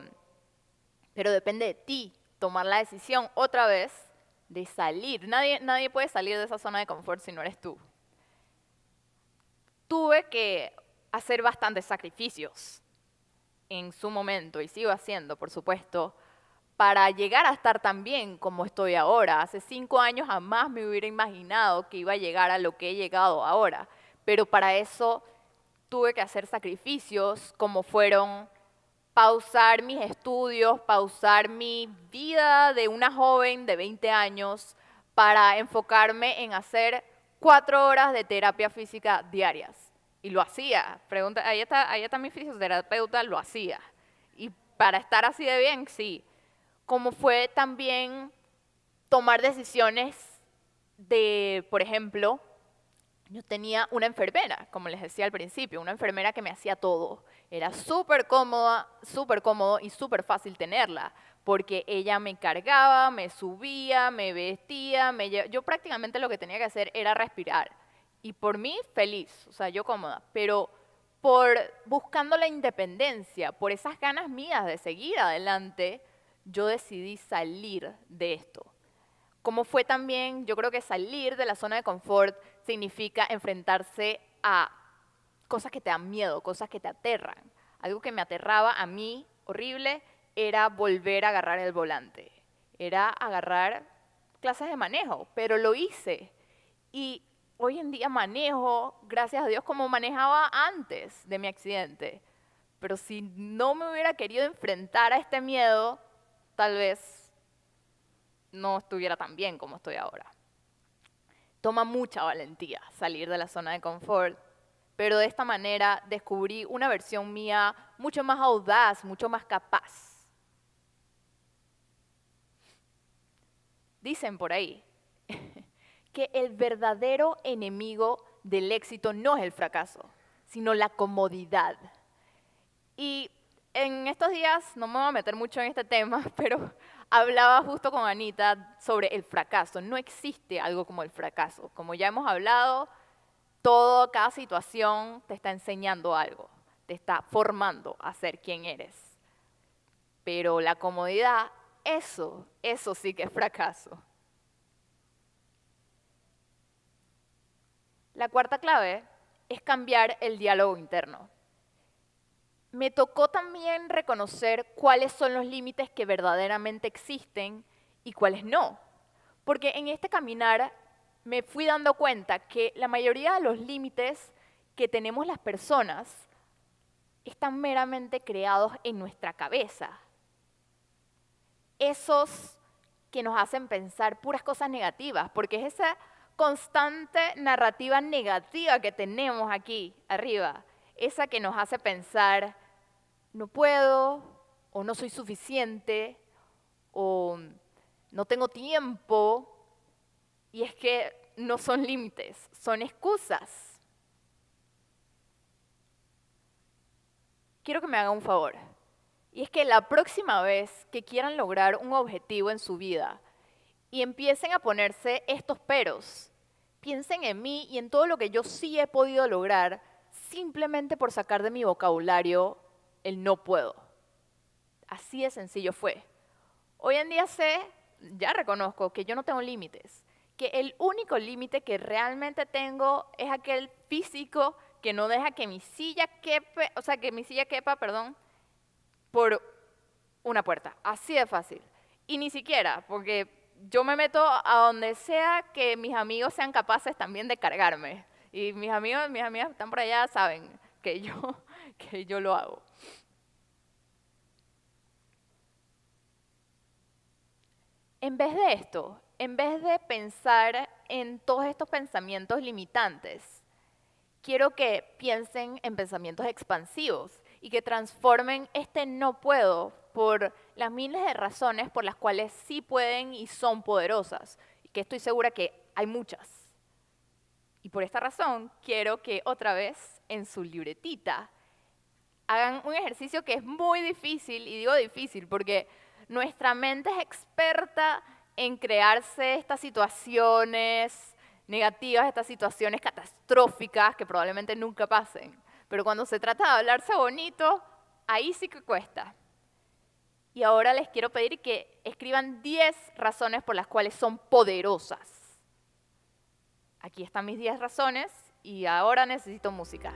pero depende de ti tomar la decisión otra vez de salir. nadie puede salir de esa zona de confort si no eres tú. Tuve que hacer bastantes sacrificios en su momento, y sigo haciendo, por supuesto, para llegar a estar tan bien como estoy ahora. Hace cinco años jamás me hubiera imaginado que iba a llegar a lo que he llegado ahora, pero para eso tuve que hacer sacrificios como fueron pausar mis estudios, pausar mi vida de una joven de 20 años para enfocarme en hacer cuatro horas de terapia física diarias. Y lo hacía. Pregunta, ahí está, ahí está mi fisioterapeuta, lo hacía. Y para estar así de bien, sí como fue también tomar decisiones de, por ejemplo, yo tenía una enfermera, como les decía al principio, una enfermera que me hacía todo. Era súper cómoda, súper cómodo y súper fácil tenerla, porque ella me cargaba, me subía, me vestía, me yo prácticamente lo que tenía que hacer era respirar. Y por mí, feliz, o sea, yo cómoda, pero por buscando la independencia, por esas ganas mías de seguir adelante, yo decidí salir de esto. Como fue también, yo creo que salir de la zona de confort significa enfrentarse a cosas que te dan miedo, cosas que te aterran. Algo que me aterraba a mí horrible era volver a agarrar el volante, era agarrar clases de manejo, pero lo hice. Y hoy en día manejo, gracias a Dios, como manejaba antes de mi accidente. Pero si no me hubiera querido enfrentar a este miedo, tal vez no estuviera tan bien como estoy ahora. Toma mucha valentía salir de la zona de confort, pero de esta manera descubrí una versión mía mucho más audaz, mucho más capaz. Dicen por ahí que el verdadero enemigo del éxito no es el fracaso, sino la comodidad. Y en estos días, no me voy a meter mucho en este tema, pero hablaba justo con Anita sobre el fracaso. No existe algo como el fracaso. Como ya hemos hablado, toda cada situación te está enseñando algo, te está formando a ser quien eres. Pero la comodidad, eso, eso sí que es fracaso. La cuarta clave es cambiar el diálogo interno. Me tocó también reconocer cuáles son los límites que verdaderamente existen y cuáles no. Porque en este caminar me fui dando cuenta que la mayoría de los límites que tenemos las personas están meramente creados en nuestra cabeza. Esos que nos hacen pensar puras cosas negativas, porque es esa constante narrativa negativa que tenemos aquí arriba, esa que nos hace pensar no puedo, o no soy suficiente, o no tengo tiempo, y es que no son límites, son excusas. Quiero que me haga un favor, y es que la próxima vez que quieran lograr un objetivo en su vida y empiecen a ponerse estos peros, piensen en mí y en todo lo que yo sí he podido lograr simplemente por sacar de mi vocabulario el no puedo. Así de sencillo fue. Hoy en día sé, ya reconozco que yo no tengo límites, que el único límite que realmente tengo es aquel físico que no deja que mi silla quepe, o sea, que mi silla quepa, perdón, por una puerta. Así de fácil. Y ni siquiera, porque yo me meto a donde sea que mis amigos sean capaces también de cargarme. Y mis amigos, mis amigas están por allá, saben que yo, que yo lo hago. En vez de esto, en vez de pensar en todos estos pensamientos limitantes, quiero que piensen en pensamientos expansivos y que transformen este no puedo por las miles de razones por las cuales sí pueden y son poderosas, y que estoy segura que hay muchas. Y por esta razón quiero que otra vez en su libretita hagan un ejercicio que es muy difícil, y digo difícil porque nuestra mente es experta en crearse estas situaciones negativas, estas situaciones catastróficas que probablemente nunca pasen. Pero cuando se trata de hablarse bonito, ahí sí que cuesta. Y ahora les quiero pedir que escriban 10 razones por las cuales son poderosas. Aquí están mis 10 razones y ahora necesito música.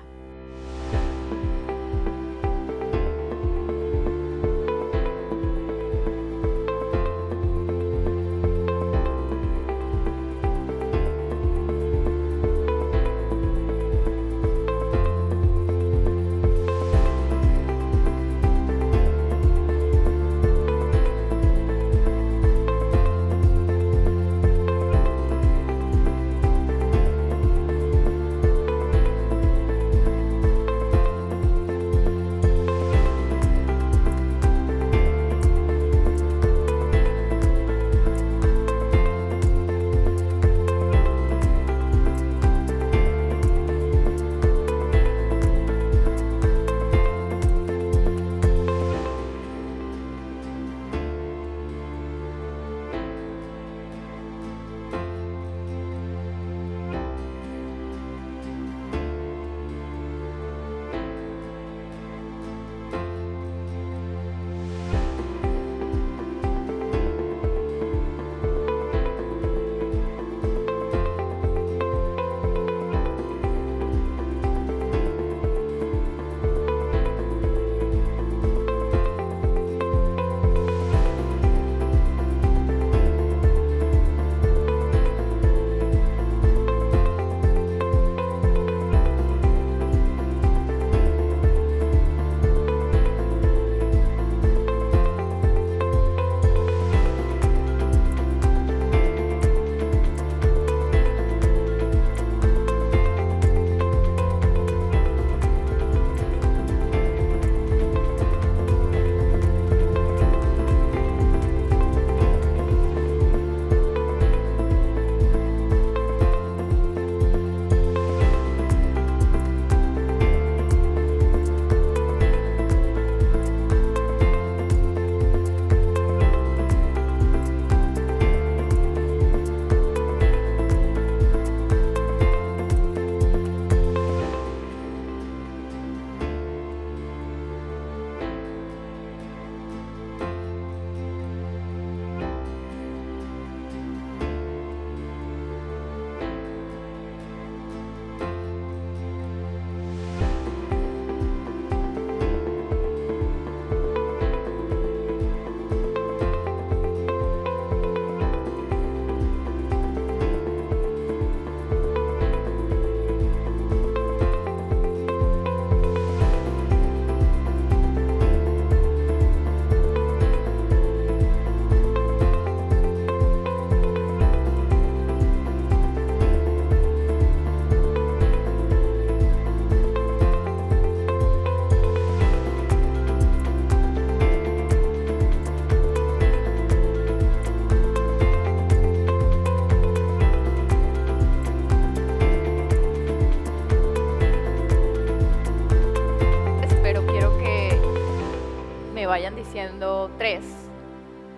vayan diciendo tres.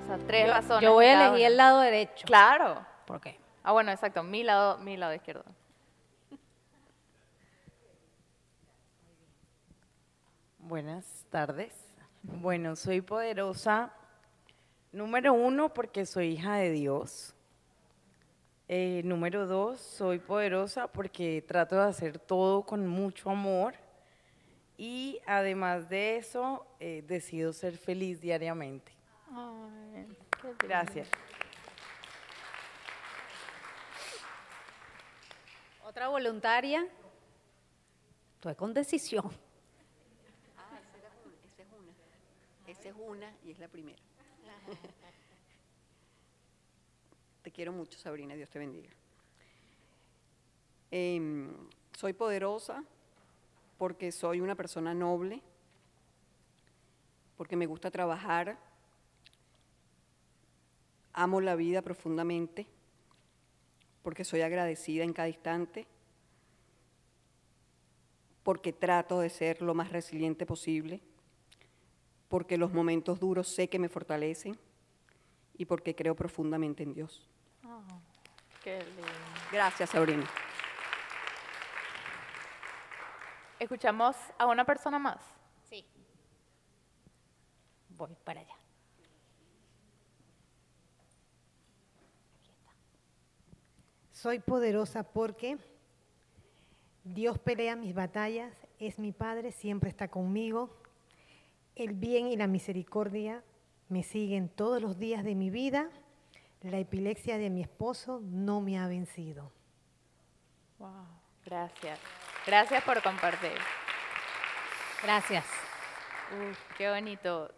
O sea, tres razones. Yo voy a elegir el lado derecho. Claro. ¿Por qué? Ah, bueno, exacto. Mi lado, mi lado izquierdo. Buenas tardes. Bueno, soy poderosa. Número uno, porque soy hija de Dios. Eh, número dos, soy poderosa porque trato de hacer todo con mucho amor y además de eso, eh, decido ser feliz diariamente. Gracias. Otra voluntaria. Tú es con decisión. Ah, esa, es una. Esa es una y es la primera. Te quiero mucho, Sabrina. Dios te bendiga. Em, soy poderosa, porque soy una persona noble, porque me gusta trabajar, amo la vida profundamente, porque soy agradecida en cada instante, porque trato de ser lo más resiliente posible, porque los momentos duros sé que me fortalecen y porque creo profundamente en Dios. Oh, Gracias, Sabrina. ¿Escuchamos a una persona más? Sí. Voy para allá. Soy poderosa porque Dios pelea mis batallas, es mi Padre, siempre está conmigo. El bien y la misericordia me siguen todos los días de mi vida. La epilepsia de mi esposo no me ha vencido. Wow, gracias. Gracias por compartir. Gracias. Uf, qué bonito.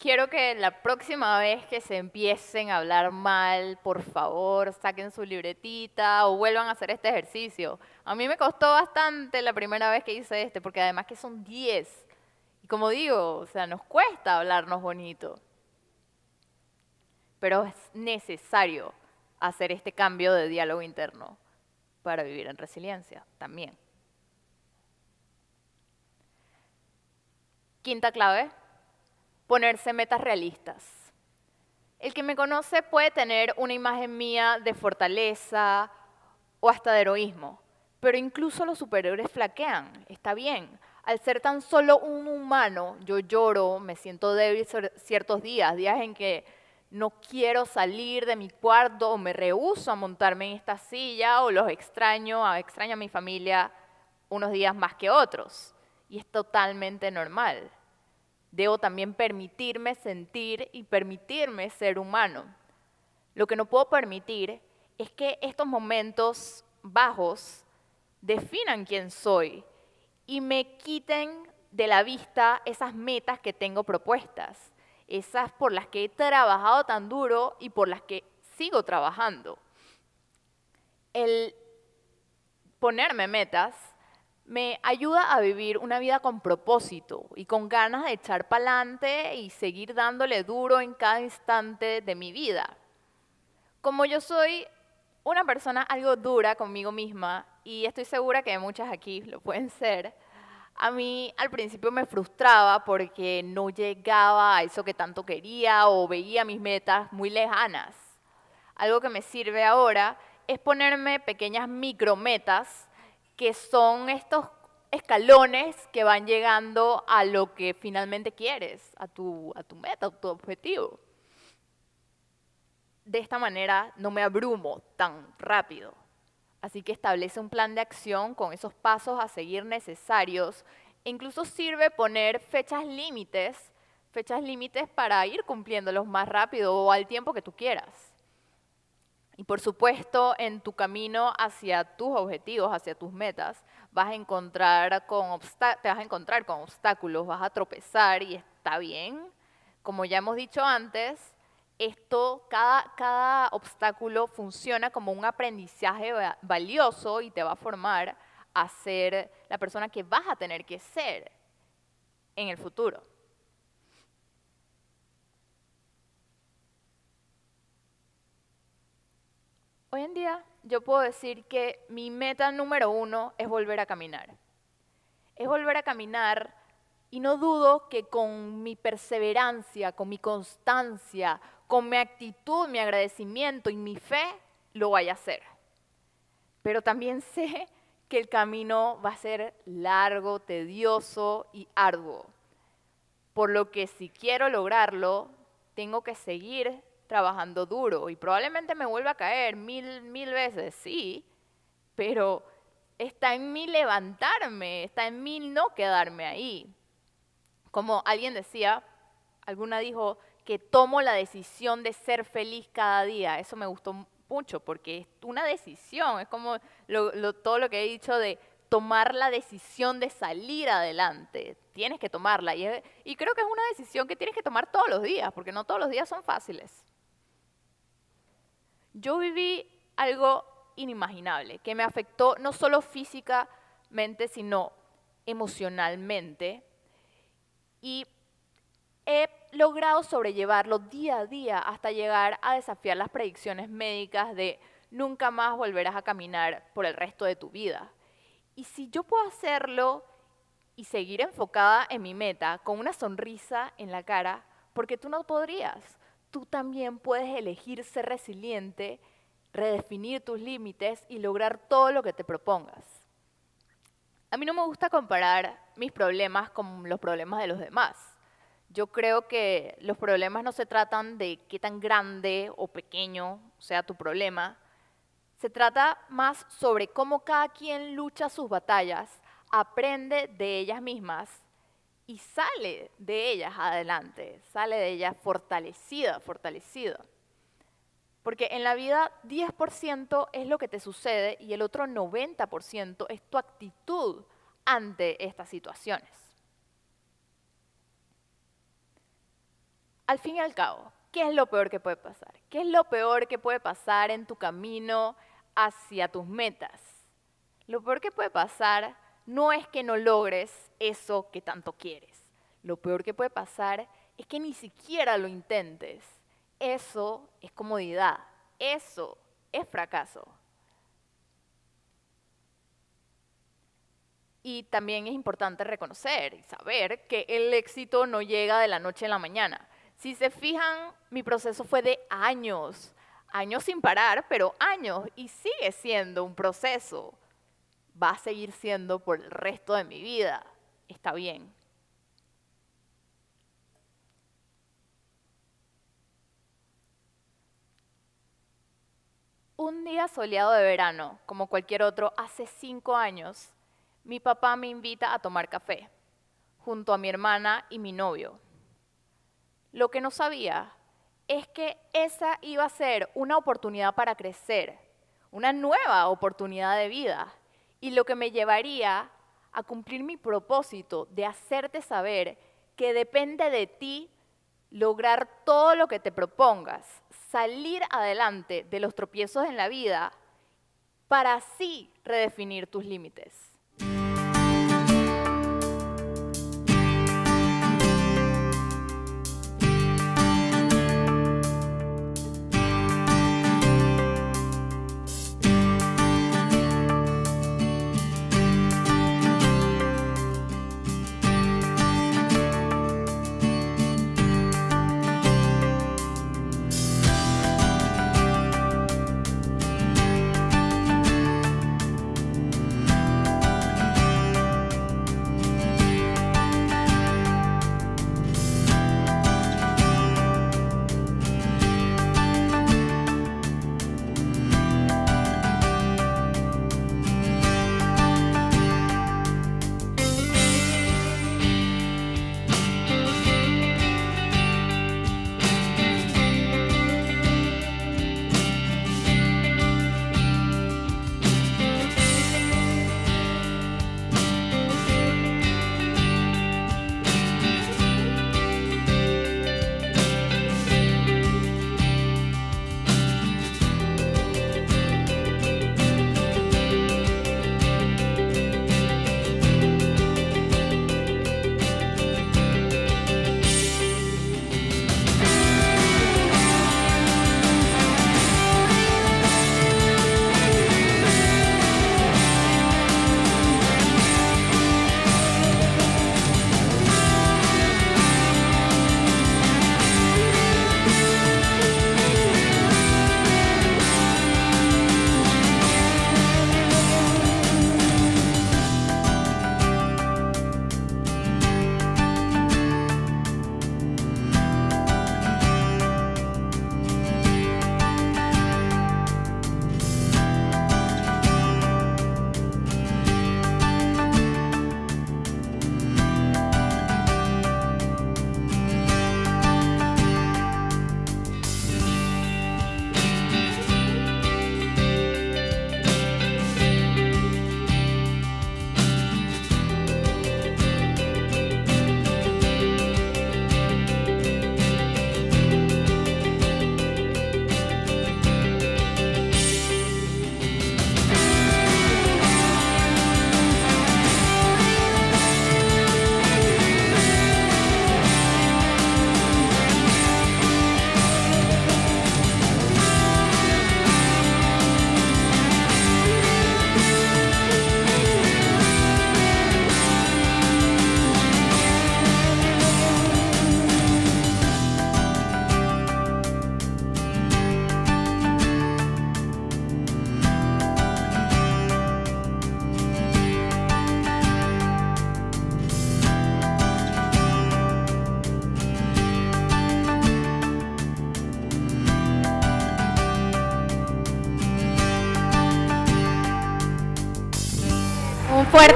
Quiero que la próxima vez que se empiecen a hablar mal, por favor, saquen su libretita o vuelvan a hacer este ejercicio. A mí me costó bastante la primera vez que hice este, porque además que son 10. Y como digo, o sea, nos cuesta hablarnos bonito. Pero es necesario hacer este cambio de diálogo interno para vivir en resiliencia también. Quinta clave, ponerse metas realistas. El que me conoce puede tener una imagen mía de fortaleza o hasta de heroísmo, pero incluso los superiores flaquean, está bien. Al ser tan solo un humano, yo lloro, me siento débil ciertos días, días en que no quiero salir de mi cuarto o me rehúso a montarme en esta silla o los extraño, extraño a mi familia unos días más que otros. Y es totalmente normal. Debo también permitirme sentir y permitirme ser humano. Lo que no puedo permitir es que estos momentos bajos definan quién soy y me quiten de la vista esas metas que tengo propuestas, esas por las que he trabajado tan duro y por las que sigo trabajando. El ponerme metas me ayuda a vivir una vida con propósito y con ganas de echar pa'lante y seguir dándole duro en cada instante de mi vida. Como yo soy una persona algo dura conmigo misma, y estoy segura que muchas aquí lo pueden ser, a mí al principio me frustraba porque no llegaba a eso que tanto quería o veía mis metas muy lejanas. Algo que me sirve ahora es ponerme pequeñas micrometas que son estos escalones que van llegando a lo que finalmente quieres, a tu, a tu meta, a tu objetivo. De esta manera no me abrumo tan rápido. Así que establece un plan de acción con esos pasos a seguir necesarios. E incluso sirve poner fechas límites, fechas límites para ir cumpliéndolos más rápido o al tiempo que tú quieras. Y por supuesto, en tu camino hacia tus objetivos, hacia tus metas, vas a encontrar con te vas a encontrar con obstáculos, vas a tropezar y está bien. Como ya hemos dicho antes, esto, cada obstáculo funciona como un aprendizaje valioso y te va a formar a ser la persona que vas a tener que ser en el futuro. Hoy en día yo puedo decir que mi meta número uno es volver a caminar. Es volver a caminar y no dudo que con mi perseverancia, con mi constancia, con mi actitud, mi agradecimiento y mi fe, lo vaya a hacer. Pero también sé que el camino va a ser largo, tedioso y arduo. Por lo que si quiero lograrlo, tengo que seguir trabajando duro y probablemente me vuelva a caer mil, veces, sí, pero está en mí levantarme, está en mí no quedarme ahí. Como alguien decía, alguna dijo que tomo la decisión de ser feliz cada día. Eso me gustó mucho porque es una decisión, es como todo lo que he dicho de tomar la decisión de salir adelante. Tienes que tomarla. y creo que es una decisión que tienes que tomar todos los días, porque no todos los días son fáciles. Yo viví algo inimaginable, que me afectó no solo físicamente, sino emocionalmente. Y he logrado sobrellevarlo día a día hasta llegar a desafiar las predicciones médicas de nunca más volverás a caminar por el resto de tu vida. Y si yo puedo hacerlo y seguir enfocada en mi meta con una sonrisa en la cara, porque tú no podrías tú también puedes elegir ser resiliente, redefinir tus límites y lograr todo lo que te propongas. A mí no me gusta comparar mis problemas con los problemas de los demás. Yo creo que los problemas no se tratan de qué tan grande o pequeño sea tu problema. Se trata más sobre cómo cada quien lucha sus batallas, aprende de ellas mismas y sale de ellas adelante, sale de ellas fortalecida, fortalecida. Porque en la vida 10% es lo que te sucede y el otro 90% es tu actitud ante estas situaciones. Al fin y al cabo, ¿qué es lo peor que puede pasar? ¿Qué es lo peor que puede pasar en tu camino hacia tus metas? Lo peor que puede pasar no es que no logres eso que tanto quieres. Lo peor que puede pasar es que ni siquiera lo intentes. Eso es comodidad. Eso es fracaso. Y también es importante reconocer y saber que el éxito no llega de la noche a la mañana. Si se fijan, mi proceso fue de años, años sin parar, pero años, y sigue siendo un proceso va a seguir siendo por el resto de mi vida. Está bien. Un día soleado de verano, como cualquier otro, hace cinco años, mi papá me invita a tomar café, junto a mi hermana y mi novio. Lo que no sabía es que esa iba a ser una oportunidad para crecer, una nueva oportunidad de vida y lo que me llevaría a cumplir mi propósito de hacerte saber que depende de ti lograr todo lo que te propongas, salir adelante de los tropiezos en la vida para así redefinir tus límites.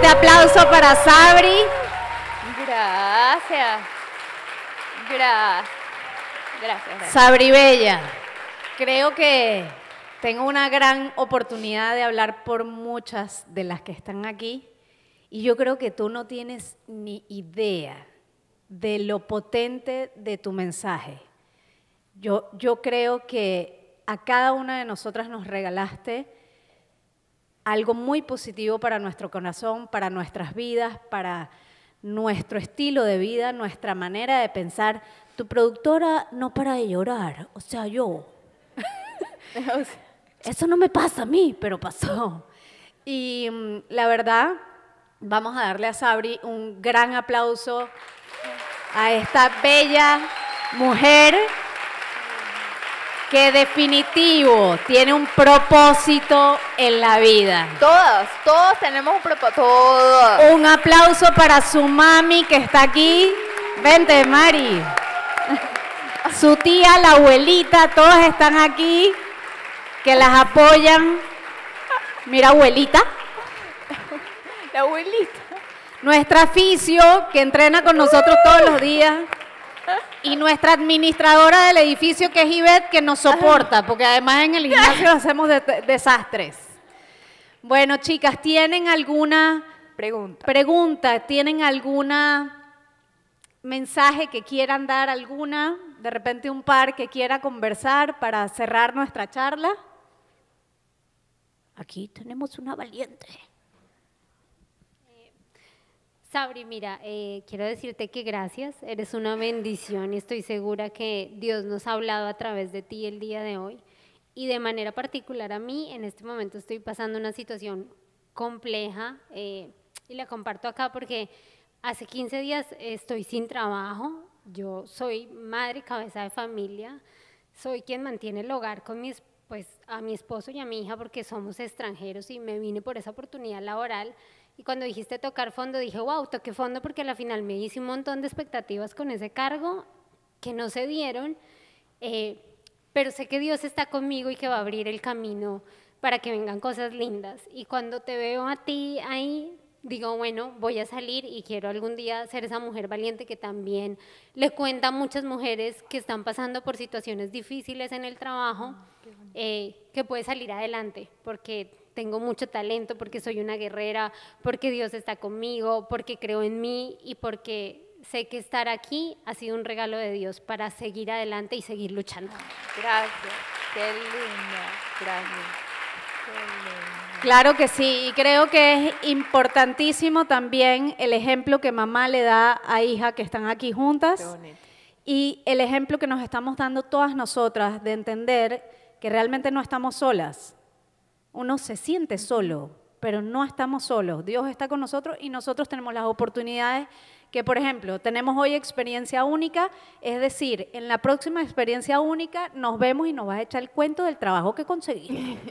aplauso para Sabri. Gracias. Gracias. Sabri Bella, creo que tengo una gran oportunidad de hablar por muchas de las que están aquí y yo creo que tú no tienes ni idea de lo potente de tu mensaje. Yo, yo creo que a cada una de nosotras nos regalaste algo muy positivo para nuestro corazón, para nuestras vidas, para nuestro estilo de vida, nuestra manera de pensar. Tu productora no para de llorar, o sea, yo. Eso no me pasa a mí, pero pasó. Y mm, la verdad, vamos a darle a Sabri un gran aplauso a esta bella mujer que definitivo tiene un propósito en la vida. Todas, todos tenemos un propósito. Todos. Un aplauso para su mami que está aquí. Vente, Mari. Su tía, la abuelita, todos están aquí que las apoyan. Mira, abuelita. La abuelita. Nuestra aficio que entrena con nosotros todos los días. Y nuestra administradora del edificio, que es Ivette, que nos soporta, porque además en el gimnasio hacemos desastres. Bueno, chicas, ¿tienen alguna pregunta? pregunta? ¿Tienen alguna mensaje que quieran dar? ¿Alguna? De repente un par que quiera conversar para cerrar nuestra charla. Aquí tenemos una valiente. Sabri, mira, eh, quiero decirte que gracias, eres una bendición y estoy segura que Dios nos ha hablado a través de ti el día de hoy. Y de manera particular a mí, en este momento estoy pasando una situación compleja eh, y la comparto acá porque hace 15 días estoy sin trabajo, yo soy madre, y cabeza de familia, soy quien mantiene el hogar con mis, pues, a mi esposo y a mi hija porque somos extranjeros y me vine por esa oportunidad laboral y cuando dijiste tocar fondo, dije, wow, toqué fondo porque a la final me hice un montón de expectativas con ese cargo que no se dieron, eh, pero sé que Dios está conmigo y que va a abrir el camino para que vengan cosas lindas. Y cuando te veo a ti ahí, digo, bueno, voy a salir y quiero algún día ser esa mujer valiente que también le cuenta a muchas mujeres que están pasando por situaciones difíciles en el trabajo, ah, eh, que puede salir adelante, porque tengo mucho talento, porque soy una guerrera, porque Dios está conmigo, porque creo en mí y porque sé que estar aquí ha sido un regalo de Dios para seguir adelante y seguir luchando. Gracias, qué lindo. gracias. Claro que sí, y creo que es importantísimo también el ejemplo que mamá le da a hija que están aquí juntas y el ejemplo que nos estamos dando todas nosotras de entender que realmente no estamos solas, uno se siente solo, pero no estamos solos. Dios está con nosotros y nosotros tenemos las oportunidades que, por ejemplo, tenemos hoy experiencia única, es decir, en la próxima experiencia única nos vemos y nos vas a echar el cuento del trabajo que conseguimos.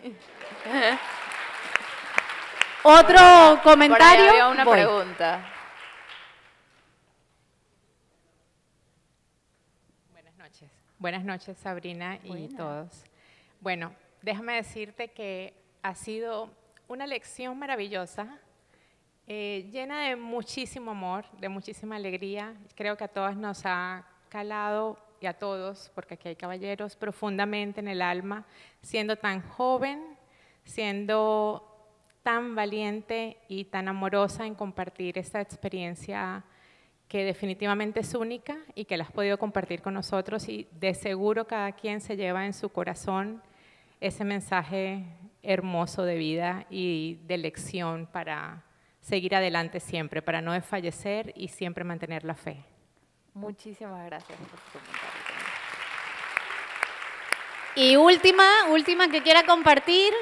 Otro comentario. una pregunta. Buenas noches. Buenas noches, Sabrina y todos. Bueno, déjame decirte que ha sido una lección maravillosa, eh, llena de muchísimo amor, de muchísima alegría. Creo que a todas nos ha calado y a todos, porque aquí hay caballeros, profundamente en el alma, siendo tan joven, siendo tan valiente y tan amorosa en compartir esta experiencia que definitivamente es única y que la has podido compartir con nosotros y de seguro cada quien se lleva en su corazón ese mensaje hermoso de vida y de lección para seguir adelante siempre, para no desfallecer y siempre mantener la fe. Muchísimas gracias por tu Y última, última que quiera compartir.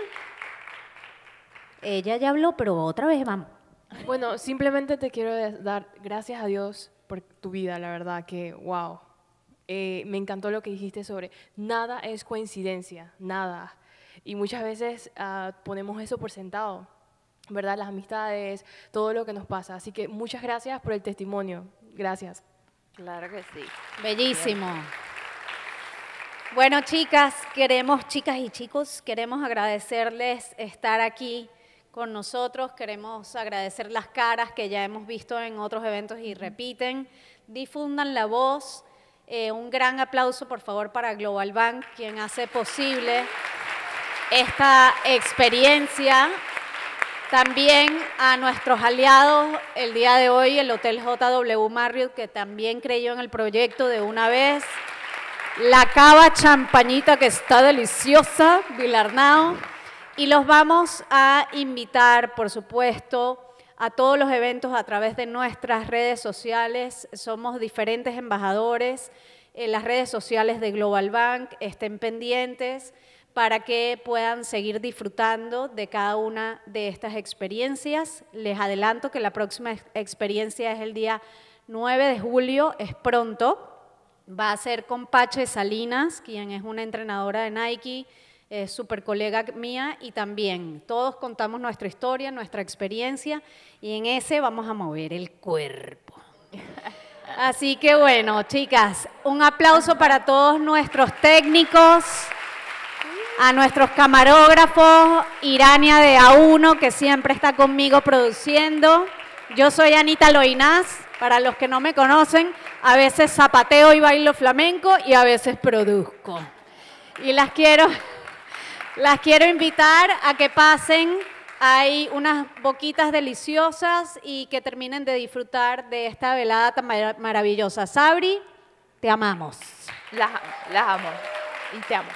Ella ya habló, pero otra vez vamos. Bueno, simplemente te quiero dar gracias a Dios por tu vida, la verdad que, wow. Eh, me encantó lo que dijiste sobre nada es coincidencia, nada. Y muchas veces ah, ponemos eso por sentado, ¿verdad? Las amistades, todo lo que nos pasa. Así que muchas gracias por el testimonio. Gracias. Claro que sí. Bellísimo. Bueno, chicas, queremos, chicas y chicos, queremos agradecerles estar aquí con nosotros, queremos agradecer las caras que ya hemos visto en otros eventos y repiten, difundan la voz, eh, un gran aplauso por favor para Global Bank, quien hace posible esta experiencia. También a nuestros aliados el día de hoy, el Hotel JW Marriott, que también creyó en el proyecto de una vez. La cava champañita que está deliciosa, Vilarnao. Y los vamos a invitar, por supuesto, a todos los eventos a través de nuestras redes sociales. Somos diferentes embajadores. En eh, las redes sociales de Global Bank estén pendientes para que puedan seguir disfrutando de cada una de estas experiencias. Les adelanto que la próxima experiencia es el día 9 de julio, es pronto. Va a ser con Pache Salinas, quien es una entrenadora de Nike, es súper colega mía y también todos contamos nuestra historia, nuestra experiencia y en ese vamos a mover el cuerpo. Así que bueno, chicas, un aplauso para todos nuestros técnicos a nuestros camarógrafos, Irania de A1, que siempre está conmigo produciendo. Yo soy Anita Loinaz, para los que no me conocen, a veces zapateo y bailo flamenco y a veces produzco. Y las quiero, las quiero invitar a que pasen. Hay unas boquitas deliciosas y que terminen de disfrutar de esta velada tan maravillosa. Sabri, te amamos. Las, las amo y te amo.